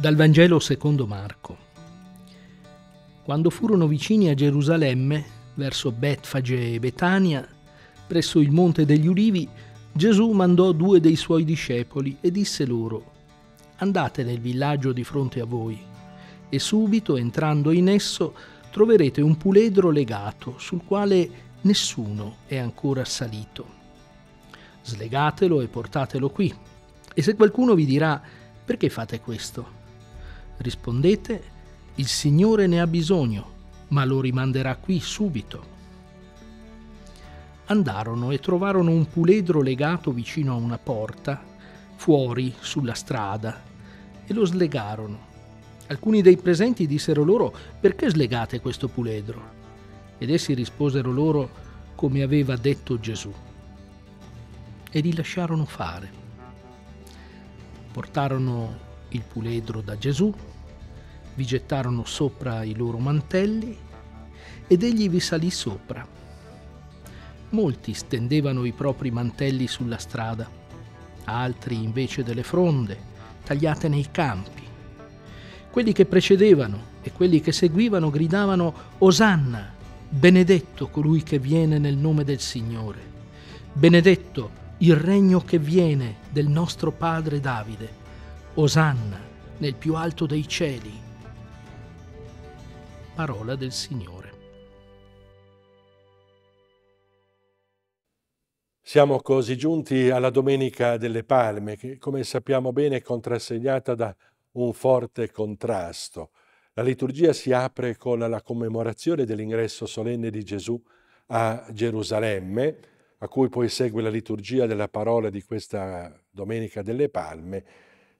Dal Vangelo secondo Marco. Quando furono vicini a Gerusalemme, verso Betfage e Betania, presso il monte degli ulivi, Gesù mandò due dei suoi discepoli e disse loro: Andate nel villaggio di fronte a voi, e subito entrando in esso troverete un puledro legato sul quale nessuno è ancora salito. Slegatelo e portatelo qui. E se qualcuno vi dirà: Perché fate questo? rispondete, il Signore ne ha bisogno, ma lo rimanderà qui subito. Andarono e trovarono un puledro legato vicino a una porta, fuori, sulla strada, e lo slegarono. Alcuni dei presenti dissero loro perché slegate questo puledro? Ed essi risposero loro come aveva detto Gesù. E li lasciarono fare. Portarono il puledro da Gesù, vi gettarono sopra i loro mantelli ed egli vi salì sopra. Molti stendevano i propri mantelli sulla strada, altri invece delle fronde, tagliate nei campi. Quelli che precedevano e quelli che seguivano gridavano Osanna, benedetto colui che viene nel nome del Signore, benedetto il regno che viene del nostro padre Davide Osanna nel più alto dei cieli. Parola del Signore. Siamo così giunti alla Domenica delle Palme, che come sappiamo bene è contrassegnata da un forte contrasto. La liturgia si apre con la commemorazione dell'ingresso solenne di Gesù a Gerusalemme, a cui poi segue la liturgia della parola di questa Domenica delle Palme,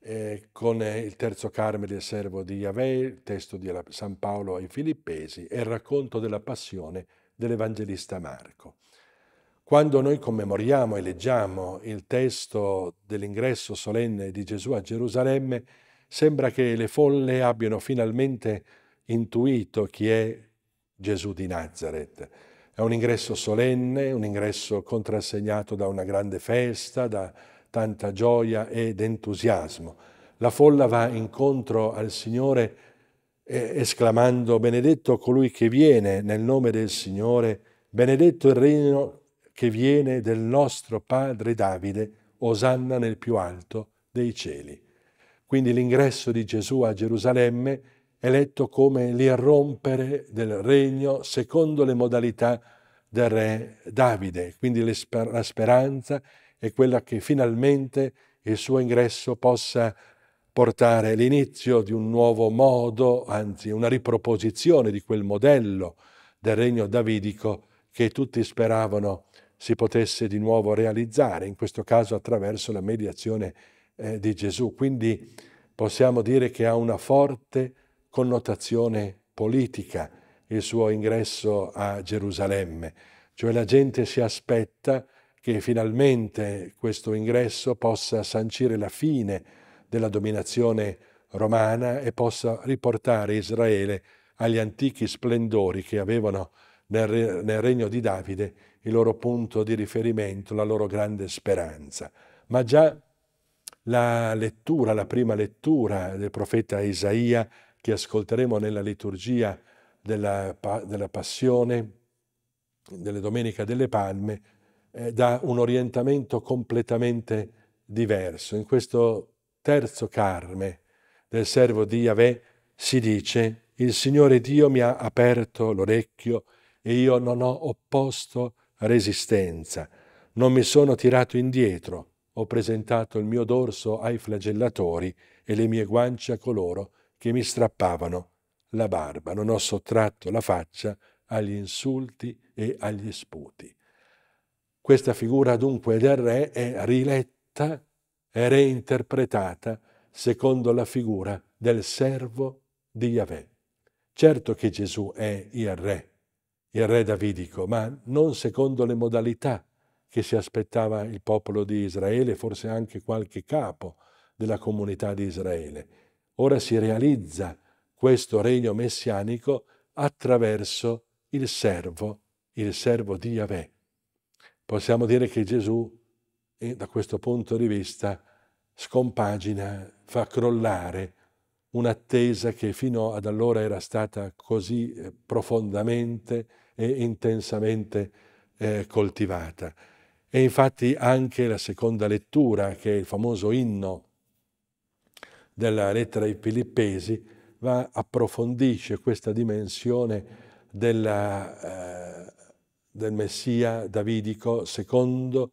eh, con eh, il terzo Carmel, il servo di Yahweh, il testo di San Paolo ai Filippesi e il racconto della passione dell'Evangelista Marco. Quando noi commemoriamo e leggiamo il testo dell'ingresso solenne di Gesù a Gerusalemme, sembra che le folle abbiano finalmente intuito chi è Gesù di Nazareth. È un ingresso solenne, un ingresso contrassegnato da una grande festa, da tanta gioia ed entusiasmo. La folla va incontro al Signore esclamando benedetto colui che viene nel nome del Signore, benedetto il regno che viene del nostro Padre Davide, osanna nel più alto dei cieli. Quindi l'ingresso di Gesù a Gerusalemme è letto come l'irrompere del regno secondo le modalità del re Davide, quindi la speranza è quella che finalmente il suo ingresso possa portare l'inizio di un nuovo modo, anzi una riproposizione di quel modello del regno davidico che tutti speravano si potesse di nuovo realizzare, in questo caso attraverso la mediazione eh, di Gesù. Quindi possiamo dire che ha una forte connotazione politica il suo ingresso a Gerusalemme, cioè la gente si aspetta che finalmente questo ingresso possa sancire la fine della dominazione romana e possa riportare Israele agli antichi splendori che avevano nel, re, nel, regno di Davide il loro punto di riferimento, la loro grande speranza. Ma già la lettura, la prima lettura del profeta Isaia che ascolteremo nella liturgia della, della Passione, delle Domenica delle Palme, eh, da un orientamento completamente diverso. In questo terzo carme del servo di Yahweh si dice il Signore Dio mi ha aperto l'orecchio e io non ho opposto resistenza, non mi sono tirato indietro, ho presentato il mio dorso ai flagellatori e le mie guance a coloro che mi strappavano la barba, non ho sottratto la faccia agli insulti e agli sputi. Questa figura dunque del re è riletta e reinterpretata secondo la figura del servo di Yahweh. Certo che Gesù è il re, il re davidico, ma non secondo le modalità che si aspettava il popolo di Israele, forse anche qualche capo della comunità di Israele. Ora si realizza questo regno messianico attraverso il servo, il servo di Yahweh, possiamo dire che Gesù, eh, da questo punto di vista, scompagina, fa crollare un'attesa che fino ad allora era stata così eh, profondamente e intensamente eh, coltivata. E infatti anche la seconda lettura, che è il famoso inno della lettera ai Filippesi, va, approfondisce questa dimensione della eh, del Messia davidico secondo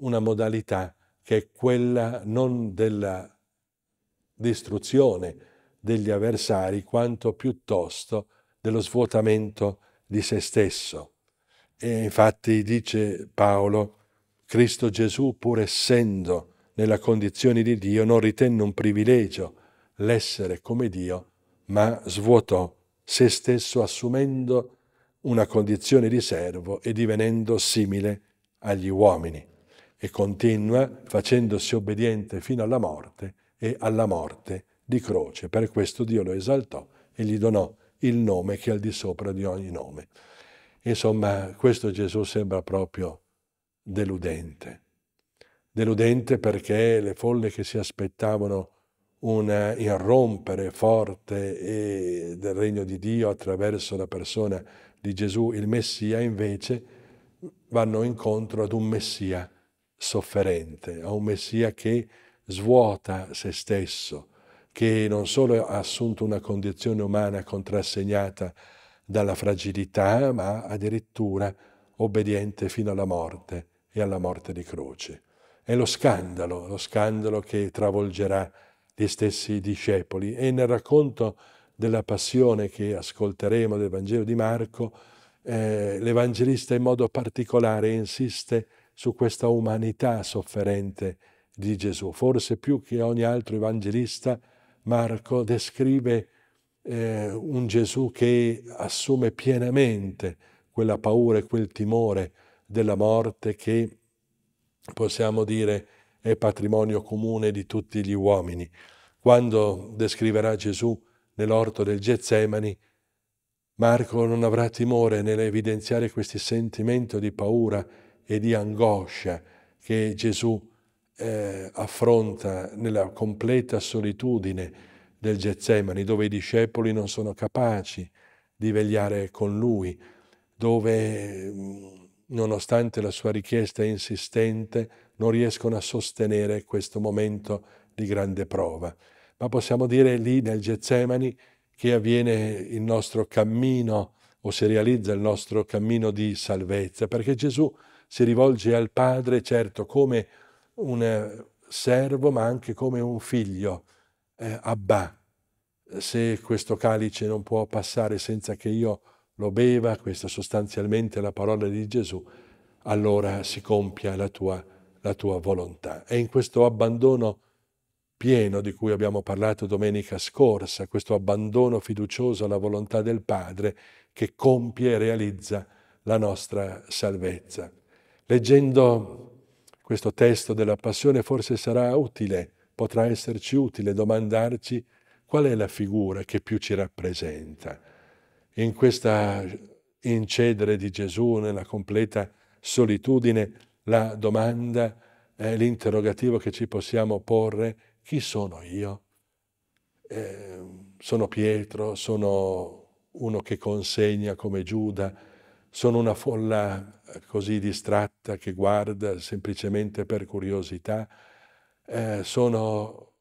una modalità che è quella non della distruzione degli avversari, quanto piuttosto dello svuotamento di se stesso. E infatti dice Paolo, Cristo Gesù, pur essendo nella condizione di Dio, non ritenne un privilegio l'essere come Dio, ma svuotò se stesso assumendo una condizione di servo e divenendo simile agli uomini e continua facendosi obbediente fino alla morte e alla morte di croce. Per questo Dio lo esaltò e gli donò il nome che è al di sopra di ogni nome. Insomma, questo Gesù sembra proprio deludente. Deludente perché le folle che si aspettavano un irrompere forte del regno di Dio attraverso la persona di Gesù, il Messia, invece vanno incontro ad un Messia sofferente, a un Messia che svuota se stesso, che non solo ha assunto una condizione umana contrassegnata dalla fragilità, ma addirittura obbediente fino alla morte e alla morte di croce. È lo scandalo, lo scandalo che travolgerà gli stessi discepoli. E nel racconto della passione che ascolteremo del Vangelo di Marco, eh, l'Evangelista in modo particolare insiste su questa umanità sofferente di Gesù. Forse più che ogni altro evangelista, Marco descrive eh, un Gesù che assume pienamente quella paura e quel timore della morte che, possiamo dire, è patrimonio comune di tutti gli uomini. Quando descriverà Gesù nell'orto del Getsemani, Marco non avrà timore nell'evidenziare questo sentimento di paura e di angoscia che Gesù eh, affronta nella completa solitudine del Getsemani, dove i discepoli non sono capaci di vegliare con lui, dove mm, nonostante la sua richiesta insistente non riescono a sostenere questo momento di grande prova. Ma possiamo dire lì nel Getsemani che avviene il nostro cammino o si realizza il nostro cammino di salvezza, perché Gesù si rivolge al Padre, certo, come un eh, servo, ma anche come un figlio. Eh, Abba, se questo calice non può passare senza che io lo beva, questa sostanzialmente è la parola di Gesù, allora si compia la tua salvezza la tua volontà. È in questo abbandono pieno di cui abbiamo parlato domenica scorsa, questo abbandono fiducioso alla volontà del Padre che compie e realizza la nostra salvezza. Leggendo questo testo della Passione forse sarà utile, potrà esserci utile domandarci qual è la figura che più ci rappresenta. In questa incedere di Gesù nella completa solitudine, la domanda, eh, l'interrogativo che ci possiamo porre, chi sono io? Eh, sono Pietro, sono uno che consegna come Giuda, sono una folla eh, così distratta che guarda semplicemente per curiosità, eh, sono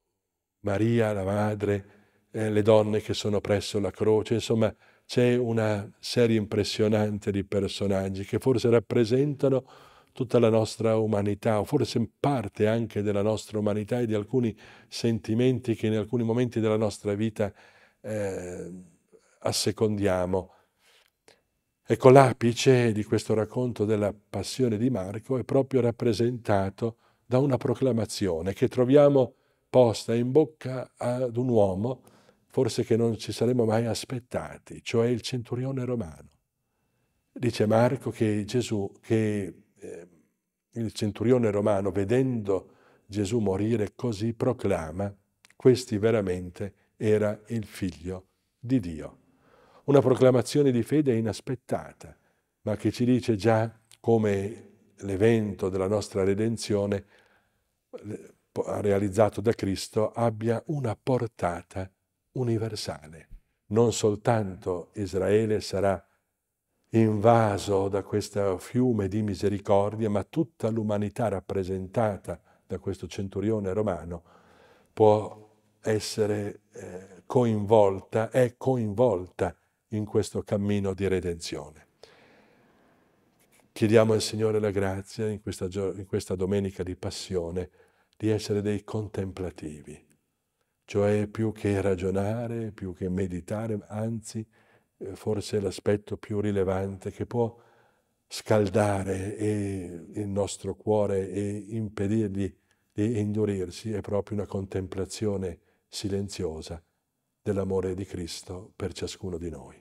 Maria, la madre, eh, le donne che sono presso la croce, insomma c'è una serie impressionante di personaggi che forse rappresentano tutta la nostra umanità, o forse parte anche della nostra umanità e di alcuni sentimenti che in alcuni momenti della nostra vita eh, assecondiamo. Ecco, l'apice di questo racconto della passione di Marco è proprio rappresentato da una proclamazione che troviamo posta in bocca ad un uomo, forse che non ci saremmo mai aspettati, cioè il centurione romano. Dice Marco che Gesù, che il centurione romano, vedendo Gesù morire così, proclama, questi veramente era il figlio di Dio. Una proclamazione di fede inaspettata, ma che ci dice già come l'evento della nostra redenzione realizzato da Cristo abbia una portata universale. Non soltanto Israele sarà invaso da questo fiume di misericordia, ma tutta l'umanità rappresentata da questo centurione romano può essere eh, coinvolta, è coinvolta in questo cammino di redenzione. Chiediamo al Signore la grazia in questa, in questa domenica di passione di essere dei contemplativi, cioè più che ragionare, più che meditare, anzi eh, forse l'aspetto più rilevante che può scaldare il nostro cuore e impedirgli di indurirsi è proprio una contemplazione silenziosa dell'amore di Cristo per ciascuno di noi.